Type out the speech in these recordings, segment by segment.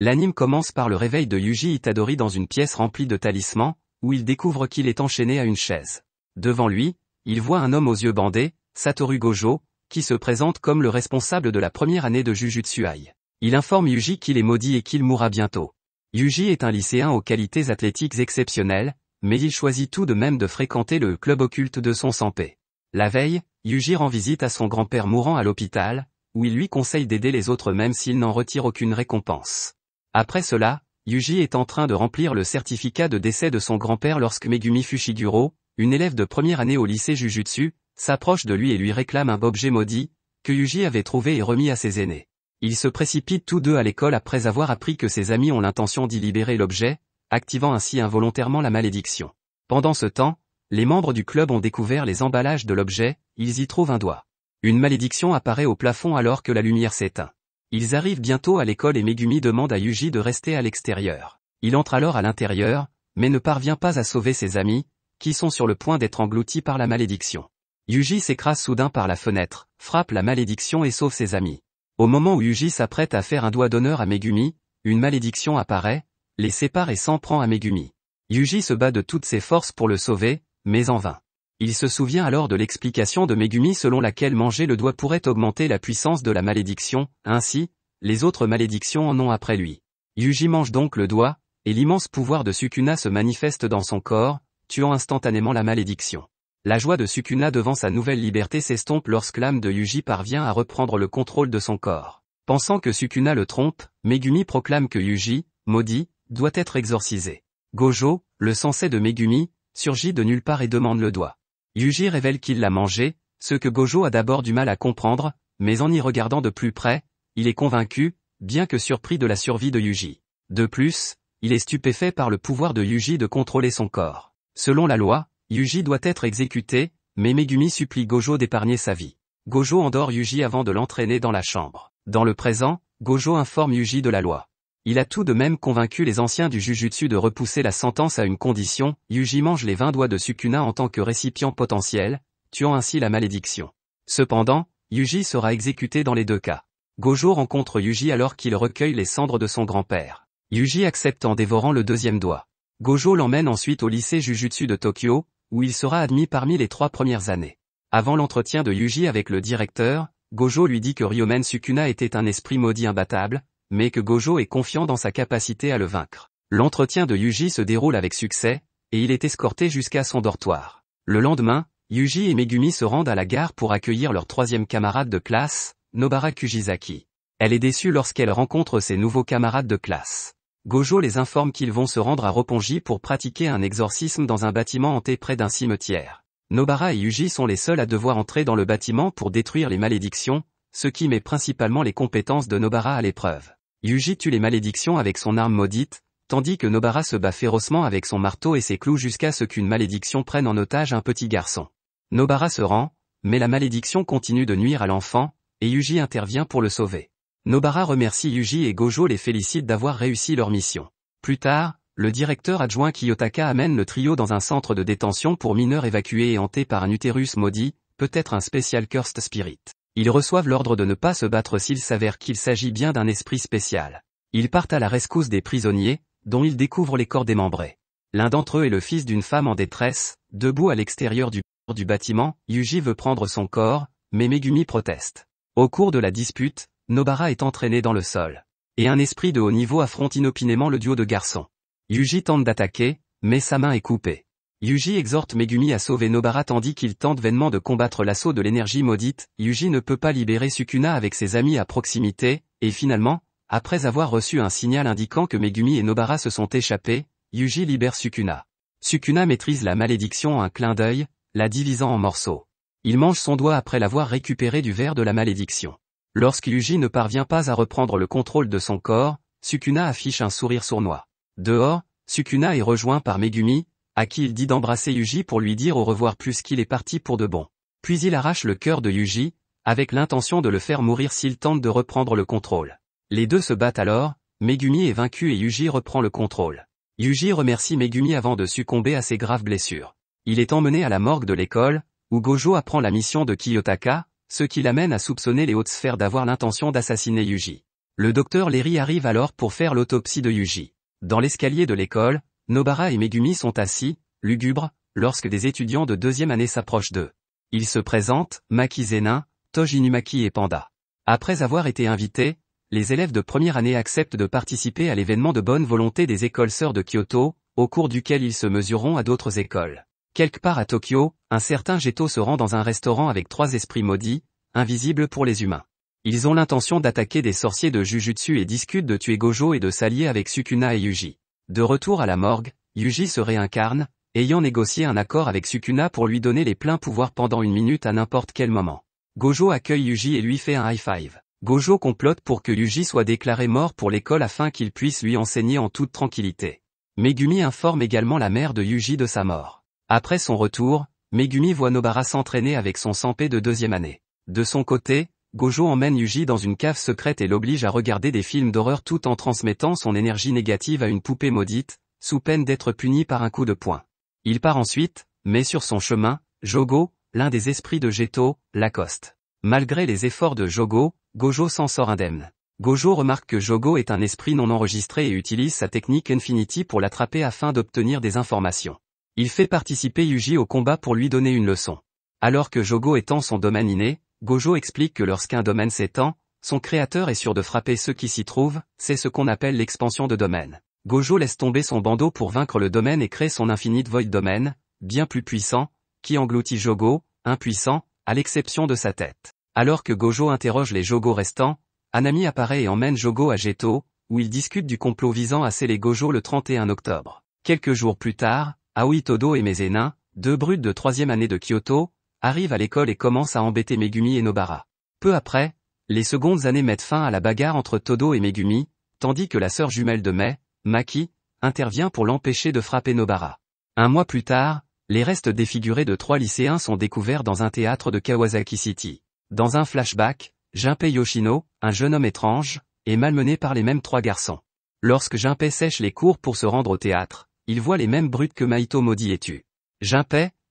L'anime commence par le réveil de Yuji Itadori dans une pièce remplie de talismans, où il découvre qu'il est enchaîné à une chaise. Devant lui, il voit un homme aux yeux bandés, Satoru Gojo, qui se présente comme le responsable de la première année de Jujutsu Ai. Il informe Yuji qu'il est maudit et qu'il mourra bientôt. Yuji est un lycéen aux qualités athlétiques exceptionnelles, mais il choisit tout de même de fréquenter le club occulte de son santé. La veille, Yuji rend visite à son grand-père mourant à l'hôpital, où il lui conseille d'aider les autres même s'il n'en retire aucune récompense. Après cela, Yuji est en train de remplir le certificat de décès de son grand-père lorsque Megumi Fushiguro, une élève de première année au lycée Jujutsu, s'approche de lui et lui réclame un objet maudit, que Yuji avait trouvé et remis à ses aînés. Ils se précipitent tous deux à l'école après avoir appris que ses amis ont l'intention d'y libérer l'objet, activant ainsi involontairement la malédiction. Pendant ce temps, les membres du club ont découvert les emballages de l'objet, ils y trouvent un doigt. Une malédiction apparaît au plafond alors que la lumière s'éteint. Ils arrivent bientôt à l'école et Megumi demande à Yuji de rester à l'extérieur. Il entre alors à l'intérieur, mais ne parvient pas à sauver ses amis, qui sont sur le point d'être engloutis par la malédiction. Yuji s'écrase soudain par la fenêtre, frappe la malédiction et sauve ses amis. Au moment où Yuji s'apprête à faire un doigt d'honneur à Megumi, une malédiction apparaît, les sépare et s'en prend à Megumi. Yuji se bat de toutes ses forces pour le sauver, mais en vain. Il se souvient alors de l'explication de Megumi selon laquelle manger le doigt pourrait augmenter la puissance de la malédiction, ainsi, les autres malédictions en ont après lui. Yuji mange donc le doigt, et l'immense pouvoir de Sukuna se manifeste dans son corps, tuant instantanément la malédiction. La joie de Sukuna devant sa nouvelle liberté s'estompe lorsque l'âme de Yuji parvient à reprendre le contrôle de son corps. Pensant que Sukuna le trompe, Megumi proclame que Yuji, maudit, doit être exorcisé. Gojo, le sensé de Megumi, surgit de nulle part et demande le doigt. Yuji révèle qu'il l'a mangé, ce que Gojo a d'abord du mal à comprendre, mais en y regardant de plus près, il est convaincu, bien que surpris de la survie de Yuji. De plus, il est stupéfait par le pouvoir de Yuji de contrôler son corps. Selon la loi, Yuji doit être exécuté, mais Megumi supplie Gojo d'épargner sa vie. Gojo endort Yuji avant de l'entraîner dans la chambre. Dans le présent, Gojo informe Yuji de la loi. Il a tout de même convaincu les anciens du Jujutsu de repousser la sentence à une condition, Yuji mange les 20 doigts de Sukuna en tant que récipient potentiel, tuant ainsi la malédiction. Cependant, Yuji sera exécuté dans les deux cas. Gojo rencontre Yuji alors qu'il recueille les cendres de son grand-père. Yuji accepte en dévorant le deuxième doigt. Gojo l'emmène ensuite au lycée Jujutsu de Tokyo, où il sera admis parmi les trois premières années. Avant l'entretien de Yuji avec le directeur, Gojo lui dit que Ryomen Sukuna était un esprit maudit imbattable, mais que Gojo est confiant dans sa capacité à le vaincre. L'entretien de Yuji se déroule avec succès, et il est escorté jusqu'à son dortoir. Le lendemain, Yuji et Megumi se rendent à la gare pour accueillir leur troisième camarade de classe, Nobara Kujizaki. Elle est déçue lorsqu'elle rencontre ses nouveaux camarades de classe. Gojo les informe qu'ils vont se rendre à Roponji pour pratiquer un exorcisme dans un bâtiment hanté près d'un cimetière. Nobara et Yuji sont les seuls à devoir entrer dans le bâtiment pour détruire les malédictions, ce qui met principalement les compétences de Nobara à l'épreuve. Yuji tue les malédictions avec son arme maudite, tandis que Nobara se bat férocement avec son marteau et ses clous jusqu'à ce qu'une malédiction prenne en otage un petit garçon. Nobara se rend, mais la malédiction continue de nuire à l'enfant, et Yuji intervient pour le sauver. Nobara remercie Yuji et Gojo les félicite d'avoir réussi leur mission. Plus tard, le directeur adjoint Kiyotaka amène le trio dans un centre de détention pour mineurs évacués et hantés par un utérus maudit, peut-être un spécial cursed spirit. Ils reçoivent l'ordre de ne pas se battre s'il s'avère qu'il s'agit bien d'un esprit spécial. Ils partent à la rescousse des prisonniers, dont ils découvrent les corps démembrés. L'un d'entre eux est le fils d'une femme en détresse, debout à l'extérieur du, du bâtiment, Yuji veut prendre son corps, mais Megumi proteste. Au cours de la dispute, Nobara est entraîné dans le sol. Et un esprit de haut niveau affronte inopinément le duo de garçons. Yuji tente d'attaquer, mais sa main est coupée. Yuji exhorte Megumi à sauver Nobara tandis qu'il tente vainement de combattre l'assaut de l'énergie maudite, Yuji ne peut pas libérer Sukuna avec ses amis à proximité, et finalement, après avoir reçu un signal indiquant que Megumi et Nobara se sont échappés, Yuji libère Sukuna. Sukuna maîtrise la malédiction en un clin d'œil, la divisant en morceaux. Il mange son doigt après l'avoir récupéré du verre de la malédiction. Lorsque Yuji ne parvient pas à reprendre le contrôle de son corps, Sukuna affiche un sourire sournois. Dehors, Sukuna est rejoint par Megumi, à qui il dit d'embrasser Yuji pour lui dire au revoir plus qu'il est parti pour de bon. Puis il arrache le cœur de Yuji, avec l'intention de le faire mourir s'il tente de reprendre le contrôle. Les deux se battent alors, Megumi est vaincu et Yuji reprend le contrôle. Yuji remercie Megumi avant de succomber à ses graves blessures. Il est emmené à la morgue de l'école, où Gojo apprend la mission de Kiyotaka, ce qui l'amène à soupçonner les hautes sphères d'avoir l'intention d'assassiner Yuji. Le docteur Leri arrive alors pour faire l'autopsie de Yuji. Dans l'escalier de l'école, Nobara et Megumi sont assis, lugubres, lorsque des étudiants de deuxième année s'approchent d'eux. Ils se présentent, Maki Zenin, Toji et Panda. Après avoir été invités, les élèves de première année acceptent de participer à l'événement de bonne volonté des écoles sœurs de Kyoto, au cours duquel ils se mesureront à d'autres écoles. Quelque part à Tokyo, un certain Geto se rend dans un restaurant avec trois esprits maudits, invisibles pour les humains. Ils ont l'intention d'attaquer des sorciers de Jujutsu et discutent de tuer Gojo et de s'allier avec Sukuna et Yuji. De retour à la morgue, Yuji se réincarne, ayant négocié un accord avec Sukuna pour lui donner les pleins pouvoirs pendant une minute à n'importe quel moment. Gojo accueille Yuji et lui fait un high five. Gojo complote pour que Yuji soit déclaré mort pour l'école afin qu'il puisse lui enseigner en toute tranquillité. Megumi informe également la mère de Yuji de sa mort. Après son retour, Megumi voit Nobara s'entraîner avec son sampé de deuxième année. De son côté, Gojo emmène Yuji dans une cave secrète et l'oblige à regarder des films d'horreur tout en transmettant son énergie négative à une poupée maudite, sous peine d'être puni par un coup de poing. Il part ensuite, mais sur son chemin, Jogo, l'un des esprits de Geto, l'accoste. Malgré les efforts de Jogo, Gojo s'en sort indemne. Gojo remarque que Jogo est un esprit non enregistré et utilise sa technique Infinity pour l'attraper afin d'obtenir des informations. Il fait participer Yuji au combat pour lui donner une leçon. Alors que Jogo étend son domaine inné, Gojo explique que lorsqu'un domaine s'étend, son créateur est sûr de frapper ceux qui s'y trouvent, c'est ce qu'on appelle l'expansion de domaine. Gojo laisse tomber son bandeau pour vaincre le domaine et crée son Infinite Void Domaine, bien plus puissant, qui engloutit Jogo, impuissant, à l'exception de sa tête. Alors que Gojo interroge les Jogo restants, Anami apparaît et emmène Jogo à Geto, où ils discutent du complot visant à sceller Gojo le 31 octobre. Quelques jours plus tard, Aoi Todo et Mezenin, deux brutes de troisième année de Kyoto, arrive à l'école et commence à embêter Megumi et Nobara. Peu après, les secondes années mettent fin à la bagarre entre Todo et Megumi, tandis que la sœur jumelle de Mai, Maki, intervient pour l'empêcher de frapper Nobara. Un mois plus tard, les restes défigurés de trois lycéens sont découverts dans un théâtre de Kawasaki City. Dans un flashback, Jinpei Yoshino, un jeune homme étrange, est malmené par les mêmes trois garçons. Lorsque Jinpei sèche les cours pour se rendre au théâtre, il voit les mêmes brutes que Maito maudit et tu.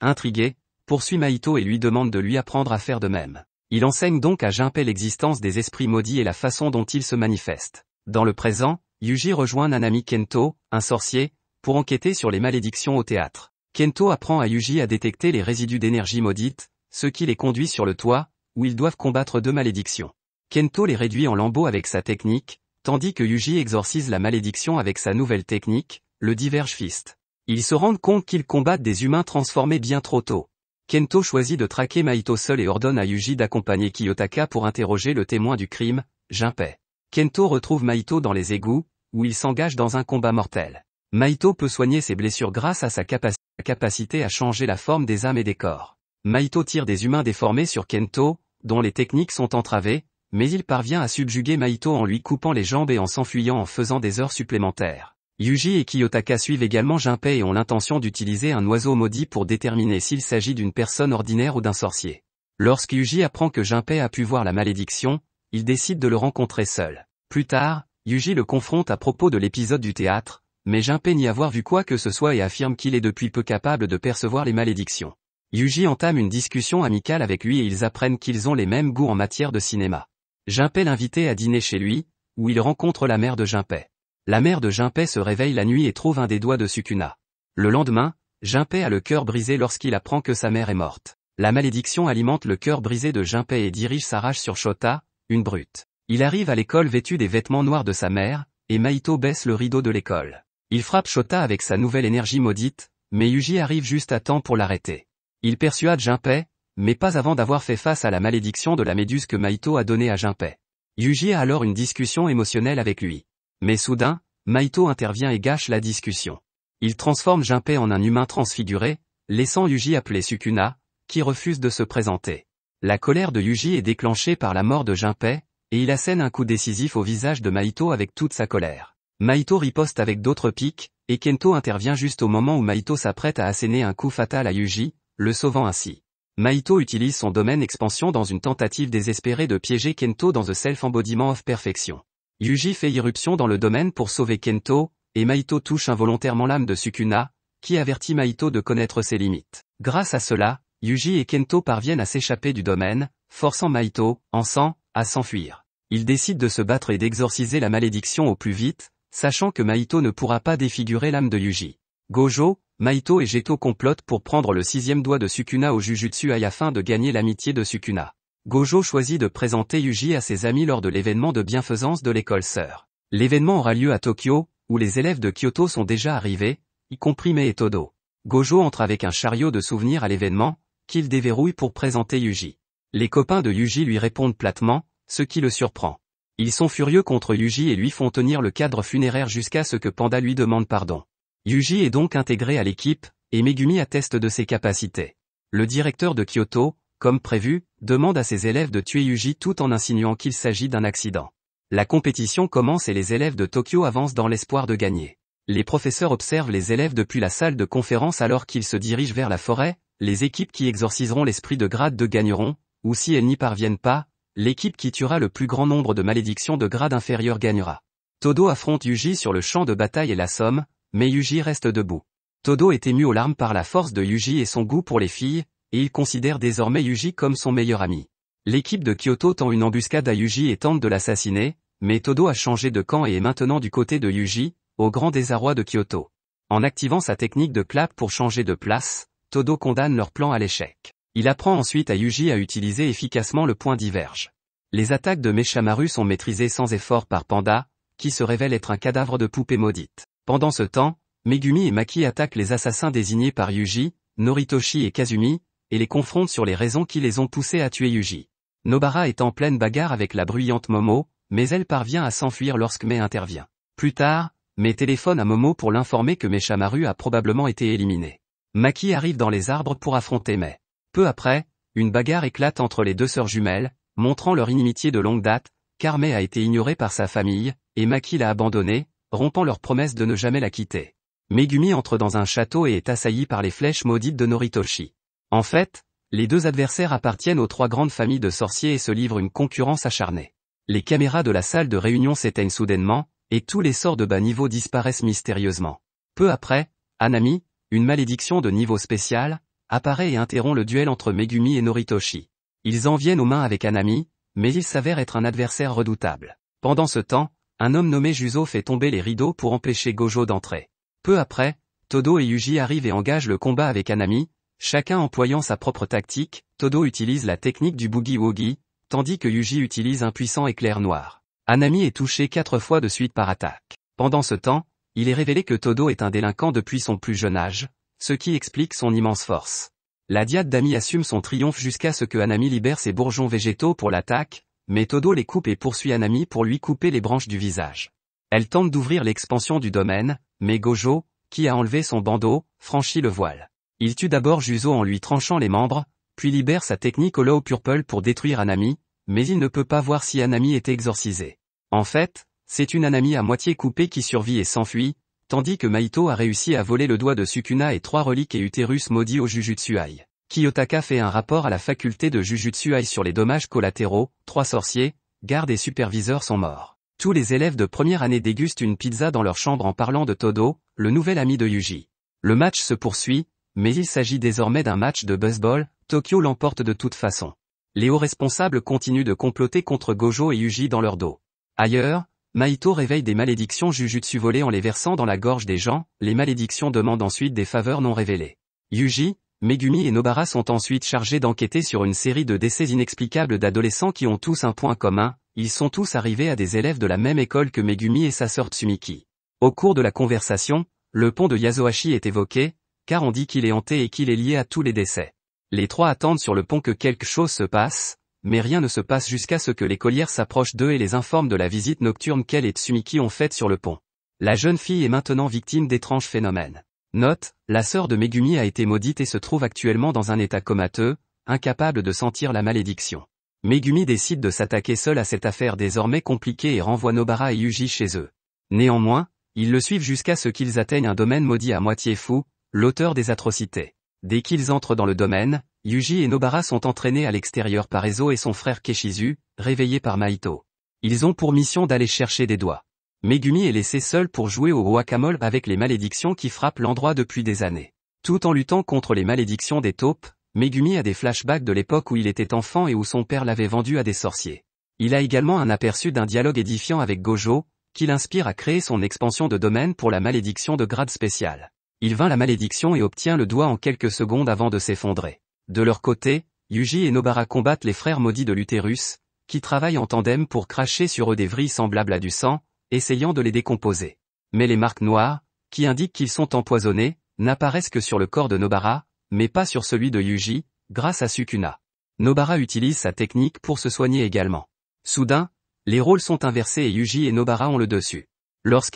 intrigué, poursuit Maito et lui demande de lui apprendre à faire de même. Il enseigne donc à Jinpei l'existence des esprits maudits et la façon dont ils se manifestent. Dans le présent, Yuji rejoint Nanami Kento, un sorcier, pour enquêter sur les malédictions au théâtre. Kento apprend à Yuji à détecter les résidus d'énergie maudite, ce qui les conduit sur le toit, où ils doivent combattre deux malédictions. Kento les réduit en lambeaux avec sa technique, tandis que Yuji exorcise la malédiction avec sa nouvelle technique, le diverge fist. Ils se rendent compte qu'ils combattent des humains transformés bien trop tôt. Kento choisit de traquer Maito seul et ordonne à Yuji d'accompagner Kiyotaka pour interroger le témoin du crime, Jinpei. Kento retrouve Maito dans les égouts, où il s'engage dans un combat mortel. Maito peut soigner ses blessures grâce à sa capacité à changer la forme des âmes et des corps. Maito tire des humains déformés sur Kento, dont les techniques sont entravées, mais il parvient à subjuguer Maito en lui coupant les jambes et en s'enfuyant en faisant des heures supplémentaires. Yuji et Kiyotaka suivent également Jinpei et ont l'intention d'utiliser un oiseau maudit pour déterminer s'il s'agit d'une personne ordinaire ou d'un sorcier. Lorsque Yuji apprend que Jinpei a pu voir la malédiction, il décide de le rencontrer seul. Plus tard, Yuji le confronte à propos de l'épisode du théâtre, mais Jinpei n'y avoir vu quoi que ce soit et affirme qu'il est depuis peu capable de percevoir les malédictions. Yuji entame une discussion amicale avec lui et ils apprennent qu'ils ont les mêmes goûts en matière de cinéma. Jinpei l'invite à dîner chez lui, où il rencontre la mère de Jinpei la mère de Jinpei se réveille la nuit et trouve un des doigts de Sukuna. Le lendemain, Jinpei a le cœur brisé lorsqu'il apprend que sa mère est morte. La malédiction alimente le cœur brisé de Jinpei et dirige sa rage sur Shota, une brute. Il arrive à l'école vêtu des vêtements noirs de sa mère, et Maito baisse le rideau de l'école. Il frappe Shota avec sa nouvelle énergie maudite, mais Yuji arrive juste à temps pour l'arrêter. Il persuade Jinpei, mais pas avant d'avoir fait face à la malédiction de la méduse que Maito a donnée à Jinpei. Yuji a alors une discussion émotionnelle avec lui. Mais soudain, Maito intervient et gâche la discussion. Il transforme Jinpei en un humain transfiguré, laissant Yuji appeler Sukuna, qui refuse de se présenter. La colère de Yuji est déclenchée par la mort de Jinpei, et il assène un coup décisif au visage de Maito avec toute sa colère. Maito riposte avec d'autres pics, et Kento intervient juste au moment où Maito s'apprête à asséner un coup fatal à Yuji, le sauvant ainsi. Maito utilise son domaine expansion dans une tentative désespérée de piéger Kento dans The Self-Embodiment of Perfection. Yuji fait irruption dans le domaine pour sauver Kento, et Maito touche involontairement l'âme de Sukuna, qui avertit Maito de connaître ses limites. Grâce à cela, Yuji et Kento parviennent à s'échapper du domaine, forçant Maito, en sang, à s'enfuir. Ils décident de se battre et d'exorciser la malédiction au plus vite, sachant que Maito ne pourra pas défigurer l'âme de Yuji. Gojo, Maito et Geto complotent pour prendre le sixième doigt de Sukuna au Jujutsu Ai afin de gagner l'amitié de Sukuna. Gojo choisit de présenter Yuji à ses amis lors de l'événement de bienfaisance de l'école sœur. L'événement aura lieu à Tokyo, où les élèves de Kyoto sont déjà arrivés, y compris Mei et Todo. Gojo entre avec un chariot de souvenirs à l'événement, qu'il déverrouille pour présenter Yuji. Les copains de Yuji lui répondent platement, ce qui le surprend. Ils sont furieux contre Yuji et lui font tenir le cadre funéraire jusqu'à ce que Panda lui demande pardon. Yuji est donc intégré à l'équipe, et Megumi atteste de ses capacités. Le directeur de Kyoto, comme prévu, demande à ses élèves de tuer Yuji tout en insinuant qu'il s'agit d'un accident. La compétition commence et les élèves de Tokyo avancent dans l'espoir de gagner. Les professeurs observent les élèves depuis la salle de conférence alors qu'ils se dirigent vers la forêt, les équipes qui exorciseront l'esprit de grade 2 gagneront, ou si elles n'y parviennent pas, l'équipe qui tuera le plus grand nombre de malédictions de grade inférieur gagnera. Todo affronte Yuji sur le champ de bataille et l'assomme, mais Yuji reste debout. Todo est ému aux larmes par la force de Yuji et son goût pour les filles, et il considère désormais Yuji comme son meilleur ami. L'équipe de Kyoto tend une embuscade à Yuji et tente de l'assassiner, mais Todo a changé de camp et est maintenant du côté de Yuji, au grand désarroi de Kyoto. En activant sa technique de clap pour changer de place, Todo condamne leur plan à l'échec. Il apprend ensuite à Yuji à utiliser efficacement le point diverge. Les attaques de Mechamaru sont maîtrisées sans effort par Panda, qui se révèle être un cadavre de poupée maudite. Pendant ce temps, Megumi et Maki attaquent les assassins désignés par Yuji, Noritoshi et Kazumi, et les confronte sur les raisons qui les ont poussées à tuer Yuji. Nobara est en pleine bagarre avec la bruyante Momo, mais elle parvient à s'enfuir lorsque Mei intervient. Plus tard, Mei téléphone à Momo pour l'informer que Shamaru a probablement été éliminé. Maki arrive dans les arbres pour affronter Mei. Peu après, une bagarre éclate entre les deux sœurs jumelles, montrant leur inimitié de longue date, car Mei a été ignorée par sa famille, et Maki l'a abandonnée, rompant leur promesse de ne jamais la quitter. Megumi entre dans un château et est assaillie par les flèches maudites de Noritoshi. En fait, les deux adversaires appartiennent aux trois grandes familles de sorciers et se livrent une concurrence acharnée. Les caméras de la salle de réunion s'éteignent soudainement, et tous les sorts de bas niveau disparaissent mystérieusement. Peu après, Anami, une malédiction de niveau spécial, apparaît et interrompt le duel entre Megumi et Noritoshi. Ils en viennent aux mains avec Anami, mais il s'avère être un adversaire redoutable. Pendant ce temps, un homme nommé Juzo fait tomber les rideaux pour empêcher Gojo d'entrer. Peu après, Todo et Yuji arrivent et engagent le combat avec Anami, Chacun employant sa propre tactique, Todo utilise la technique du boogie-woogie, tandis que Yuji utilise un puissant éclair noir. Anami est touché quatre fois de suite par attaque. Pendant ce temps, il est révélé que Todo est un délinquant depuis son plus jeune âge, ce qui explique son immense force. La diade d'Ami assume son triomphe jusqu'à ce que Anami libère ses bourgeons végétaux pour l'attaque, mais Todo les coupe et poursuit Anami pour lui couper les branches du visage. Elle tente d'ouvrir l'expansion du domaine, mais Gojo, qui a enlevé son bandeau, franchit le voile. Il tue d'abord Juzo en lui tranchant les membres, puis libère sa technique Olo Purple pour détruire Anami, mais il ne peut pas voir si Anami est exorcisé. En fait, c'est une Anami à moitié coupée qui survit et s'enfuit, tandis que Maito a réussi à voler le doigt de Sukuna et trois reliques et utérus maudits au Jujutsu Ai. Kiyotaka fait un rapport à la faculté de Jujutsu sur les dommages collatéraux, trois sorciers, gardes et superviseurs sont morts. Tous les élèves de première année dégustent une pizza dans leur chambre en parlant de Todo, le nouvel ami de Yuji. Le match se poursuit, mais il s'agit désormais d'un match de buzzball, Tokyo l'emporte de toute façon. Les hauts responsables continuent de comploter contre Gojo et Yuji dans leur dos. Ailleurs, Maito réveille des malédictions Jujutsu volées en les versant dans la gorge des gens, les malédictions demandent ensuite des faveurs non révélées. Yuji, Megumi et Nobara sont ensuite chargés d'enquêter sur une série de décès inexplicables d'adolescents qui ont tous un point commun, ils sont tous arrivés à des élèves de la même école que Megumi et sa sœur Tsumiki. Au cours de la conversation, le pont de Yasuhashi est évoqué, car on dit qu'il est hanté et qu'il est lié à tous les décès. Les trois attendent sur le pont que quelque chose se passe, mais rien ne se passe jusqu'à ce que l'écolière s'approche d'eux et les informe de la visite nocturne qu'elle et Tsumiki ont faite sur le pont. La jeune fille est maintenant victime d'étranges phénomènes. Note, la sœur de Megumi a été maudite et se trouve actuellement dans un état comateux, incapable de sentir la malédiction. Megumi décide de s'attaquer seule à cette affaire désormais compliquée et renvoie Nobara et Yuji chez eux. Néanmoins, ils le suivent jusqu'à ce qu'ils atteignent un domaine maudit à moitié fou, l'auteur des atrocités. Dès qu'ils entrent dans le domaine, Yuji et Nobara sont entraînés à l'extérieur par Ezo et son frère Keshizu, réveillés par Maito. Ils ont pour mission d'aller chercher des doigts. Megumi est laissé seul pour jouer au guacamole avec les malédictions qui frappent l'endroit depuis des années. Tout en luttant contre les malédictions des taupes, Megumi a des flashbacks de l'époque où il était enfant et où son père l'avait vendu à des sorciers. Il a également un aperçu d'un dialogue édifiant avec Gojo, qui l'inspire à créer son expansion de domaine pour la malédiction de grade spécial. Il vint la malédiction et obtient le doigt en quelques secondes avant de s'effondrer. De leur côté, Yuji et Nobara combattent les frères maudits de l'utérus, qui travaillent en tandem pour cracher sur eux des vrilles semblables à du sang, essayant de les décomposer. Mais les marques noires, qui indiquent qu'ils sont empoisonnés, n'apparaissent que sur le corps de Nobara, mais pas sur celui de Yuji, grâce à Sukuna. Nobara utilise sa technique pour se soigner également. Soudain, les rôles sont inversés et Yuji et Nobara ont le dessus.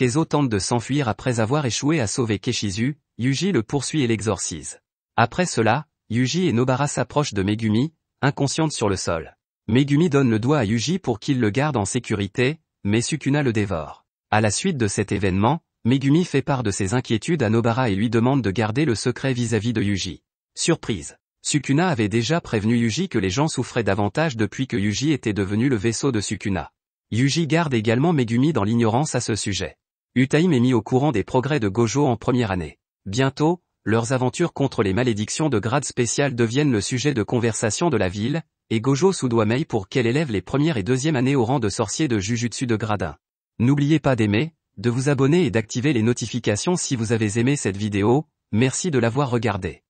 Ezo tente de s'enfuir après avoir échoué à sauver Keshizu, Yuji le poursuit et l'exorcise. Après cela, Yuji et Nobara s'approchent de Megumi, inconsciente sur le sol. Megumi donne le doigt à Yuji pour qu'il le garde en sécurité, mais Sukuna le dévore. À la suite de cet événement, Megumi fait part de ses inquiétudes à Nobara et lui demande de garder le secret vis à -vis de Yuji. Surprise. Sukuna avait déjà prévenu Yuji que les gens souffraient davantage depuis que Yuji était devenu le vaisseau de Sukuna. Yuji garde également Megumi dans l'ignorance à ce sujet. Utaim est mis au courant des progrès de Gojo en première année. Bientôt, leurs aventures contre les malédictions de grade spécial deviennent le sujet de conversation de la ville, et Gojo soudoie Mei pour qu'elle élève les premières et deuxième années au rang de sorcier de Jujutsu de grade 1. N'oubliez pas d'aimer, de vous abonner et d'activer les notifications si vous avez aimé cette vidéo, merci de l'avoir regardée.